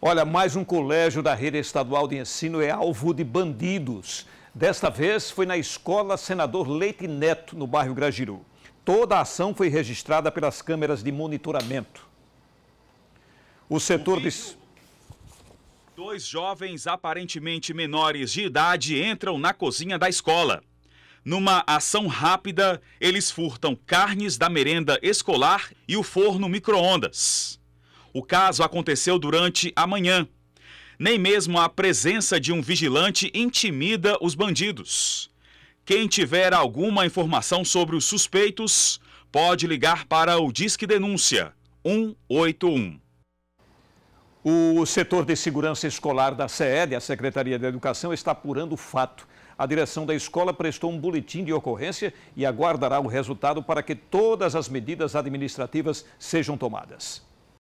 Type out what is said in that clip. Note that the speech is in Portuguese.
Olha, mais um colégio da rede estadual de ensino é alvo de bandidos. Desta vez foi na escola Senador Leite Neto, no bairro Grajiru. Toda a ação foi registrada pelas câmeras de monitoramento. O setor de. Dois jovens aparentemente menores de idade entram na cozinha da escola. Numa ação rápida, eles furtam carnes da merenda escolar e o forno micro-ondas. O caso aconteceu durante a manhã. Nem mesmo a presença de um vigilante intimida os bandidos. Quem tiver alguma informação sobre os suspeitos pode ligar para o Disque Denúncia 181. O setor de segurança escolar da CED, a Secretaria da Educação, está apurando o fato. A direção da escola prestou um boletim de ocorrência e aguardará o resultado para que todas as medidas administrativas sejam tomadas.